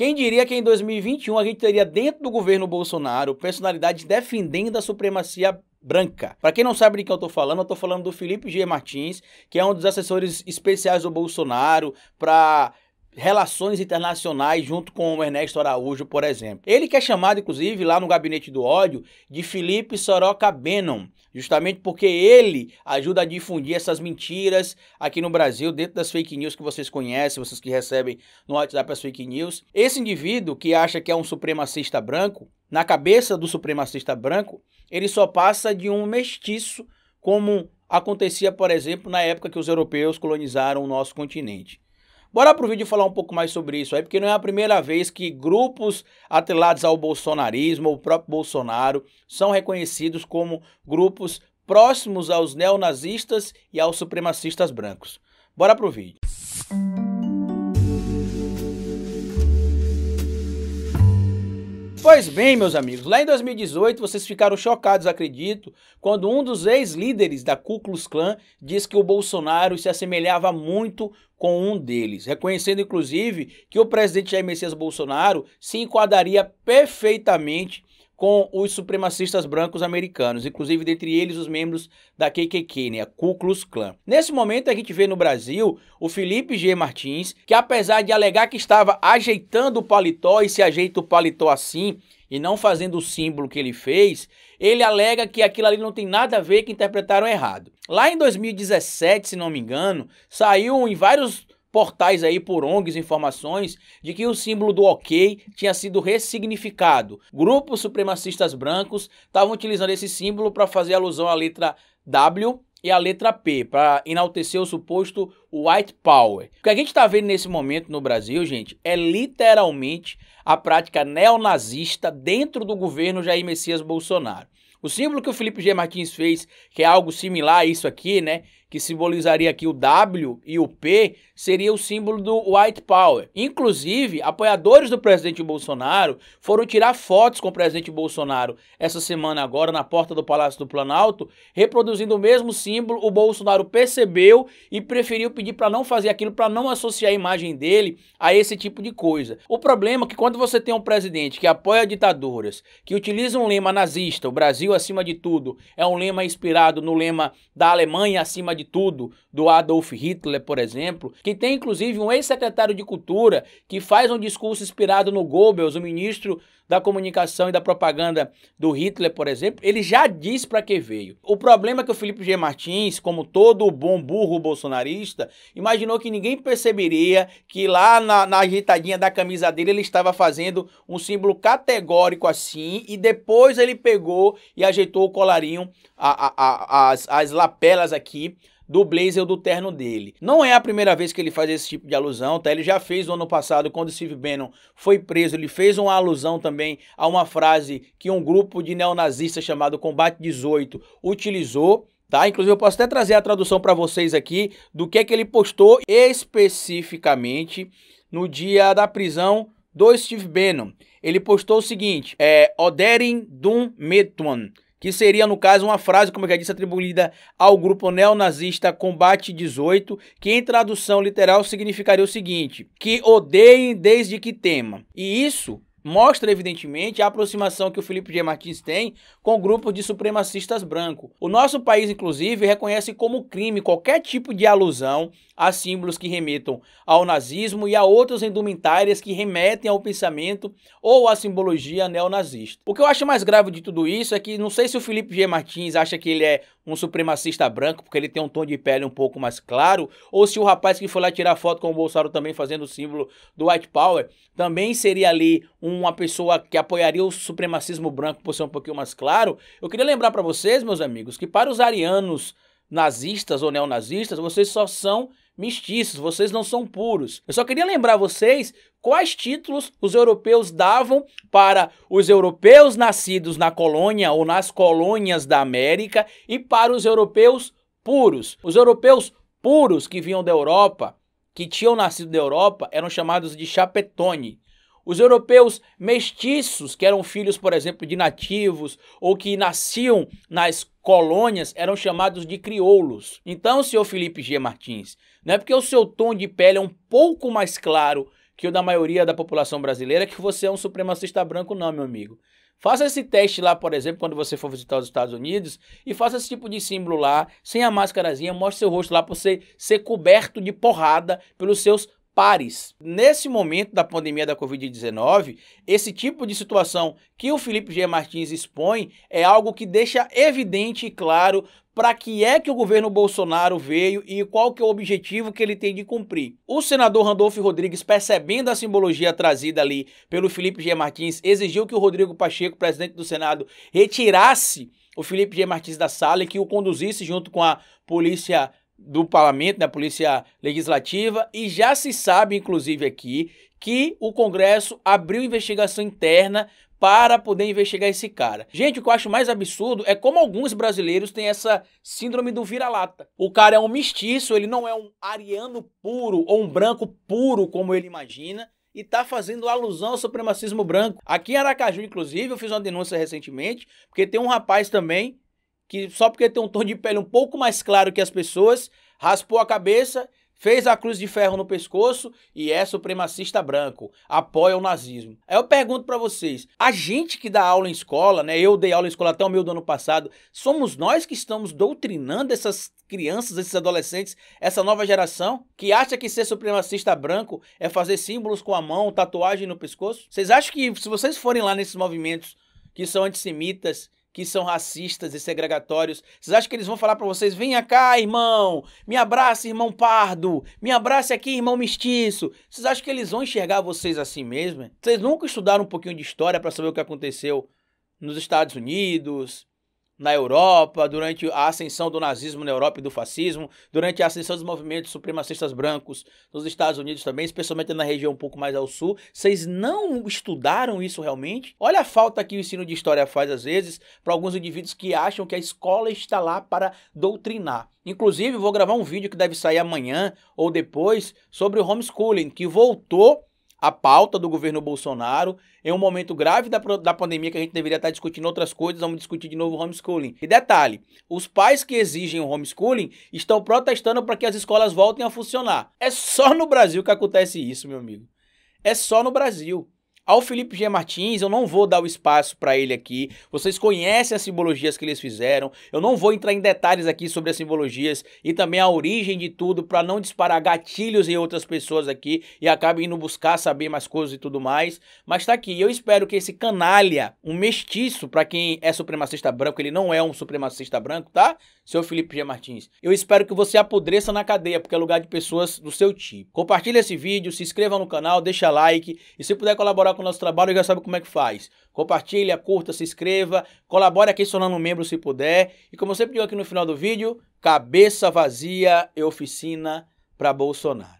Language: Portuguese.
Quem diria que em 2021 a gente teria dentro do governo Bolsonaro personalidades defendendo a supremacia branca. Para quem não sabe de quem eu tô falando, eu tô falando do Felipe G. Martins, que é um dos assessores especiais do Bolsonaro para relações internacionais junto com o Ernesto Araújo, por exemplo. Ele que é chamado, inclusive, lá no gabinete do ódio, de Felipe Soroca Bannon, justamente porque ele ajuda a difundir essas mentiras aqui no Brasil, dentro das fake news que vocês conhecem, vocês que recebem no WhatsApp as fake news. Esse indivíduo que acha que é um supremacista branco, na cabeça do supremacista branco, ele só passa de um mestiço, como acontecia, por exemplo, na época que os europeus colonizaram o nosso continente. Bora pro vídeo falar um pouco mais sobre isso aí, porque não é a primeira vez que grupos atrelados ao bolsonarismo, ou próprio Bolsonaro, são reconhecidos como grupos próximos aos neonazistas e aos supremacistas brancos. Bora pro vídeo. Música Pois bem, meus amigos, lá em 2018 vocês ficaram chocados, acredito, quando um dos ex-líderes da Ku Klux Klan disse que o Bolsonaro se assemelhava muito com um deles, reconhecendo inclusive que o presidente Jair Messias Bolsonaro se enquadraria perfeitamente com os supremacistas brancos americanos, inclusive dentre eles os membros da KKK, né, a Ku Klux Klan. Nesse momento a gente vê no Brasil o Felipe G. Martins, que apesar de alegar que estava ajeitando o paletó e se ajeita o paletó assim, e não fazendo o símbolo que ele fez, ele alega que aquilo ali não tem nada a ver, que interpretaram errado. Lá em 2017, se não me engano, saiu em vários portais aí por ONGs informações de que o símbolo do OK tinha sido ressignificado. Grupos supremacistas brancos estavam utilizando esse símbolo para fazer alusão à letra W e à letra P, para enaltecer o suposto white power. O que a gente está vendo nesse momento no Brasil, gente, é literalmente a prática neonazista dentro do governo Jair Messias Bolsonaro. O símbolo que o Felipe G. Martins fez, que é algo similar a isso aqui, né? que simbolizaria aqui o W e o P, seria o símbolo do White Power. Inclusive, apoiadores do presidente Bolsonaro foram tirar fotos com o presidente Bolsonaro essa semana agora na porta do Palácio do Planalto, reproduzindo o mesmo símbolo. O Bolsonaro percebeu e preferiu pedir para não fazer aquilo, para não associar a imagem dele a esse tipo de coisa. O problema é que quando você tem um presidente que apoia ditaduras, que utiliza um lema nazista, o Brasil acima de tudo, é um lema inspirado no lema da Alemanha acima de de tudo do Adolf Hitler, por exemplo, que tem inclusive um ex-secretário de Cultura que faz um discurso inspirado no Goebbels, o ministro da comunicação e da propaganda do Hitler, por exemplo, ele já disse para que veio. O problema é que o Felipe G. Martins, como todo bom burro bolsonarista, imaginou que ninguém perceberia que lá na, na agitadinha da camisa dele ele estava fazendo um símbolo categórico assim, e depois ele pegou e ajeitou o colarinho, a, a, a, as, as lapelas aqui do blazer ou do terno dele. Não é a primeira vez que ele faz esse tipo de alusão, tá? Ele já fez no ano passado, quando Steve Bannon foi preso, ele fez uma alusão também a uma frase que um grupo de neonazistas chamado Combate 18 utilizou, tá? Inclusive eu posso até trazer a tradução para vocês aqui do que é que ele postou especificamente no dia da prisão do Steve Bannon. Ele postou o seguinte, é Oderin Dum Metuan que seria, no caso, uma frase, como eu já disse, atribuída ao grupo neonazista Combate 18, que em tradução literal significaria o seguinte: que odeiem desde que tema. E isso mostra evidentemente a aproximação que o Felipe G. Martins tem com grupos de supremacistas brancos. O nosso país, inclusive, reconhece como crime qualquer tipo de alusão a símbolos que remetam ao nazismo e a outras indumentárias que remetem ao pensamento ou à simbologia neonazista. O que eu acho mais grave de tudo isso é que não sei se o Felipe G. Martins acha que ele é um supremacista branco, porque ele tem um tom de pele um pouco mais claro, ou se o rapaz que foi lá tirar foto com o Bolsonaro também fazendo o símbolo do White Power, também seria ali uma pessoa que apoiaria o supremacismo branco por ser um pouquinho mais claro. Eu queria lembrar para vocês, meus amigos, que para os arianos nazistas ou neonazistas, vocês só são Mestiços, vocês não são puros. Eu só queria lembrar vocês quais títulos os europeus davam para os europeus nascidos na colônia ou nas colônias da América e para os europeus puros. Os europeus puros que vinham da Europa, que tinham nascido da Europa, eram chamados de chapetone. Os europeus mestiços, que eram filhos, por exemplo, de nativos ou que nasciam nas colônias, eram chamados de crioulos. Então, senhor Felipe G. Martins, não é porque o seu tom de pele é um pouco mais claro que o da maioria da população brasileira que você é um supremacista branco, não, meu amigo. Faça esse teste lá, por exemplo, quando você for visitar os Estados Unidos e faça esse tipo de símbolo lá, sem a máscarazinha, mostre seu rosto lá para você ser coberto de porrada pelos seus pares. Nesse momento da pandemia da Covid-19, esse tipo de situação que o Felipe G. Martins expõe é algo que deixa evidente e claro para que é que o governo Bolsonaro veio e qual que é o objetivo que ele tem de cumprir. O senador Randolfo Rodrigues, percebendo a simbologia trazida ali pelo Felipe G. Martins, exigiu que o Rodrigo Pacheco, presidente do Senado, retirasse o Felipe G. Martins da sala e que o conduzisse junto com a polícia do parlamento, da né, polícia legislativa, e já se sabe, inclusive aqui, que o Congresso abriu investigação interna para poder investigar esse cara. Gente, o que eu acho mais absurdo é como alguns brasileiros têm essa síndrome do vira-lata. O cara é um mestiço, ele não é um ariano puro ou um branco puro como ele imagina e tá fazendo alusão ao supremacismo branco. Aqui em Aracaju, inclusive, eu fiz uma denúncia recentemente, porque tem um rapaz também que só porque tem um tom de pele um pouco mais claro que as pessoas, raspou a cabeça, fez a cruz de ferro no pescoço e é supremacista branco, apoia o nazismo. Aí eu pergunto para vocês, a gente que dá aula em escola, né? Eu dei aula em escola até o meio do ano passado, somos nós que estamos doutrinando essas crianças, esses adolescentes, essa nova geração que acha que ser supremacista branco é fazer símbolos com a mão, tatuagem no pescoço? Vocês acham que se vocês forem lá nesses movimentos que são antissemitas, que são racistas e segregatórios. Vocês acham que eles vão falar para vocês: venha cá, irmão, me abraça, irmão pardo, me abraça aqui, irmão mestiço? Vocês acham que eles vão enxergar vocês assim mesmo? Vocês nunca estudaram um pouquinho de história para saber o que aconteceu nos Estados Unidos, na Europa, durante a ascensão do nazismo na Europa e do fascismo, durante a ascensão dos movimentos supremacistas brancos nos Estados Unidos também, especialmente na região um pouco mais ao sul. Vocês não estudaram isso realmente? Olha a falta que o ensino de história faz às vezes para alguns indivíduos que acham que a escola está lá para doutrinar. Inclusive, vou gravar um vídeo que deve sair amanhã ou depois sobre o homeschooling, que voltou a pauta do governo Bolsonaro. Em um momento grave da, da pandemia que a gente deveria estar discutindo outras coisas, vamos discutir de novo o homeschooling. E detalhe, os pais que exigem o homeschooling estão protestando para que as escolas voltem a funcionar. É só no Brasil que acontece isso, meu amigo. É só no Brasil. Ao Felipe G. Martins, eu não vou dar o espaço para ele aqui. Vocês conhecem as simbologias que eles fizeram. Eu não vou entrar em detalhes aqui sobre as simbologias e também a origem de tudo para não disparar gatilhos em outras pessoas aqui e acabem indo buscar saber mais coisas e tudo mais. Mas tá aqui. Eu espero que esse canalha, um mestiço, para quem é supremacista branco, ele não é um supremacista branco, tá? Seu Felipe G. Martins. Eu espero que você apodreça na cadeia, porque é lugar de pessoas do seu tipo. Compartilhe esse vídeo, se inscreva no canal, deixa like e se puder colaborar com o nosso trabalho, já sabe como é que faz. Compartilha, curta, se inscreva, colabore aqui se um membro se puder. E como eu sempre digo aqui no final do vídeo, cabeça vazia e é oficina para Bolsonaro.